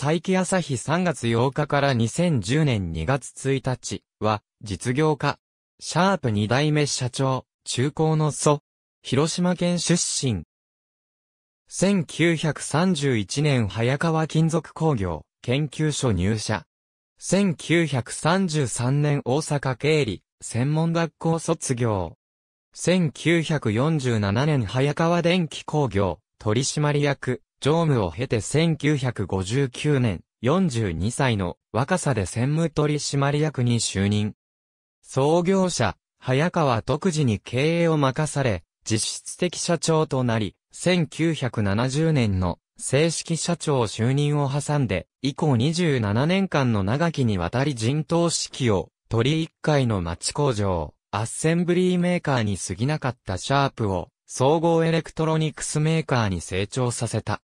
佐伯朝日3月8日から2010年2月1日は、実業家、シャープ2代目社長、中高の祖、広島県出身。1931年早川金属工業研究所入社。1933年大阪経理専門学校卒業。1947年早川電機工業取締役常務を経て1959年、42歳の若さで専務取締役に就任。創業者、早川独次に経営を任され、実質的社長となり、1970年の正式社長就任を挟んで、以降27年間の長きにわたり人頭指揮を、鳥一回の町工場、アッセンブリーメーカーに過ぎなかったシャープを、総合エレクトロニクスメーカーに成長させた。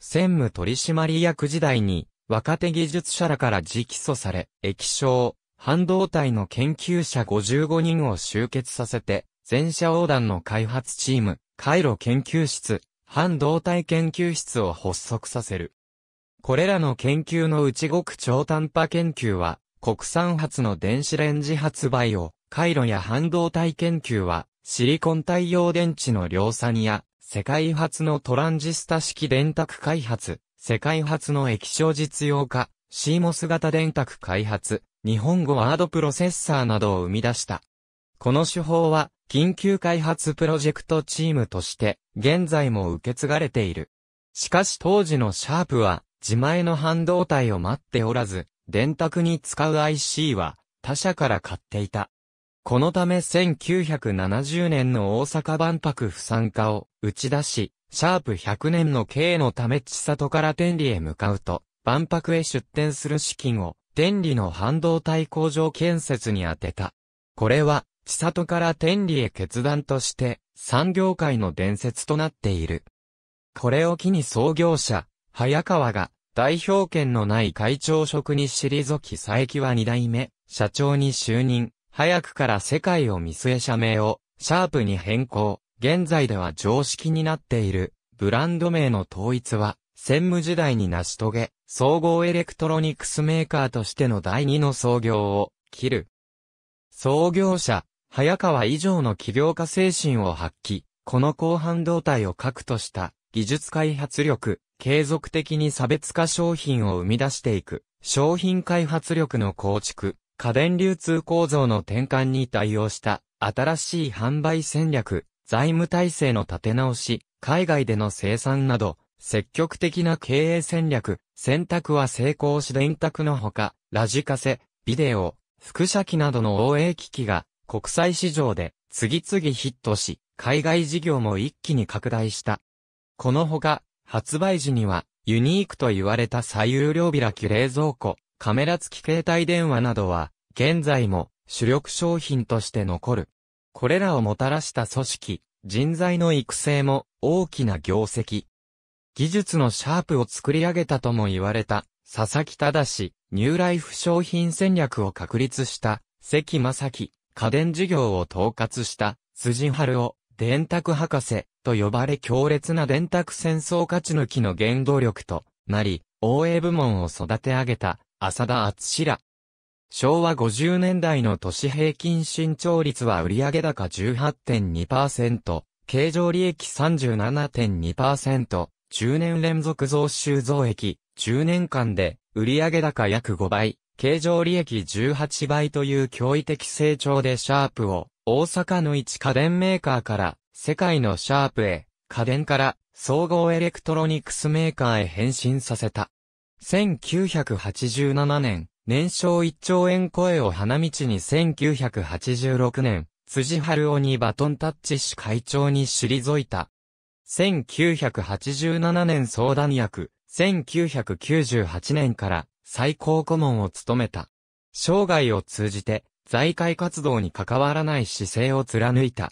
専務取締役時代に、若手技術者らから直訴され、液晶、半導体の研究者55人を集結させて、全社横断の開発チーム、回路研究室、半導体研究室を発足させる。これらの研究の内極超短波研究は、国産発の電子レンジ発売を、回路や半導体研究は、シリコン太陽電池の量産や、世界初のトランジスタ式電卓開発、世界初の液晶実用化、CMOS 型電卓開発、日本語ワードプロセッサーなどを生み出した。この手法は、緊急開発プロジェクトチームとして、現在も受け継がれている。しかし当時のシャープは、自前の半導体を待っておらず、電卓に使う IC は、他社から買っていた。このため1970年の大阪万博不参加を打ち出し、シャープ100年の営のため千里から天理へ向かうと、万博へ出展する資金を、天理の半導体工場建設に充てた。これは、千里から天理へ決断として、産業界の伝説となっている。これを機に創業者、早川が、代表権のない会長職に退き佐伯は二代目、社長に就任。早くから世界を見据え社名を、シャープに変更。現在では常識になっている、ブランド名の統一は、専務時代に成し遂げ、総合エレクトロニクスメーカーとしての第二の創業を、切る。創業者、早川以上の起業家精神を発揮、この後半動体を核とした、技術開発力、継続的に差別化商品を生み出していく、商品開発力の構築、家電流通構造の転換に対応した新しい販売戦略、財務体制の立て直し、海外での生産など、積極的な経営戦略、選択は成功し電卓のほか、ラジカセ、ビデオ、副写機などの応援機器が国際市場で次々ヒットし、海外事業も一気に拡大した。このほか、発売時にはユニークと言われた最右両開き冷蔵庫、カメラ付き携帯電話などは、現在も主力商品として残る。これらをもたらした組織、人材の育成も大きな業績。技術のシャープを作り上げたとも言われた、佐々木忠氏、ニューライフ商品戦略を確立した、関正樹、家電事業を統括した、辻春夫、電卓博士、と呼ばれ強烈な電卓戦争勝ち抜きの原動力となり、応援部門を育て上げた、浅田厚ら。昭和50年代の都市平均伸長率は売上高18.2%、経常利益37.2%、10年連続増収増益、10年間で売上高約5倍、経常利益18倍という驚異的成長でシャープを大阪の一家電メーカーから世界のシャープへ、家電から総合エレクトロニクスメーカーへ変身させた。1987年、年商1兆円超えを花道に1986年、辻春夫にバトンタッチし会長に退いた。1987年相談役、1998年から最高顧問を務めた。生涯を通じて、財界活動に関わらない姿勢を貫いた。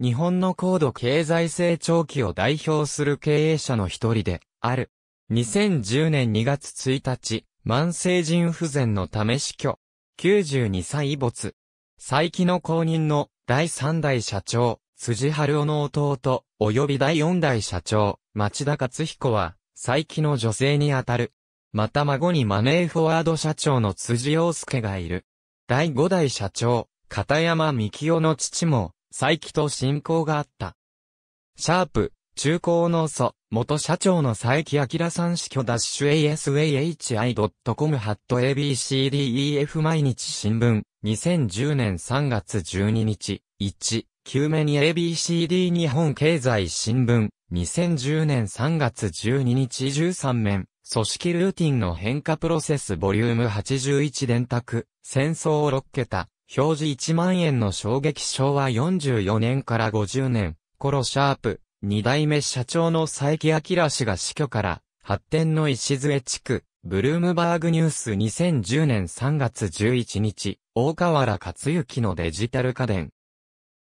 日本の高度経済成長期を代表する経営者の一人で、ある。2010年2月1日、慢性腎不全のため死去。92歳没。再起の公認の第3代社長、辻春夫の弟、及び第4代社長、町田勝彦は、再起の女性にあたる。また孫にマネーフォワード社長の辻洋介がいる。第5代社長、片山幹夫の父も、再起と親交があった。シャープ、中高の祖、元社長の佐伯明さん死去ダッシュ asahi.com ハット abcdef 毎日新聞2010年3月12日1救目に abcd 日本経済新聞2010年3月12日13面組織ルーティンの変化プロセスボリューム81電卓戦争を6桁表示1万円の衝撃昭和44年から50年コロシャープ二代目社長の佐伯明氏が死去から発展の礎地区、ブルームバーグニュース2010年3月11日、大河原克幸のデジタル家電。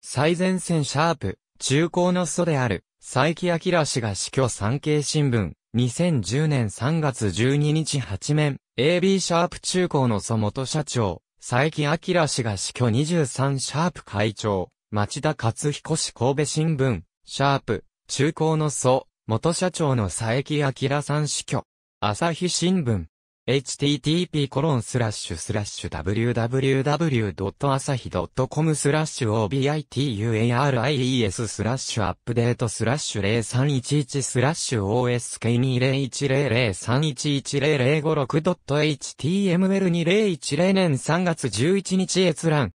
最前線シャープ、中高の祖である、佐伯明氏が死去産経新聞、2010年3月12日8面、AB シャープ中高の祖元社長、佐伯明氏が死去23シャープ会長、町田勝彦氏神戸新聞、シャープ、中高の祖、元社長の佐伯明さん死去。朝日新聞。http コロンスラッシュスラッシュ www.asahi.com スラッシュ obituaries スラッシュアップデートスラッシュ0311スラッシュ OSK201003110056.html2010 年3月11日閲覧。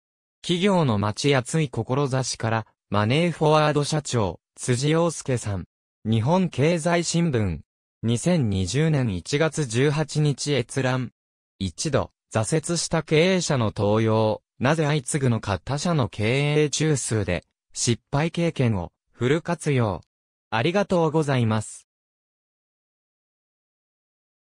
企業の待街熱い志から、マネーフォワード社長、辻洋介さん。日本経済新聞。2020年1月18日閲覧。一度、挫折した経営者の登用、なぜ相次ぐのか他社の経営中枢で、失敗経験を、フル活用。ありがとうございます。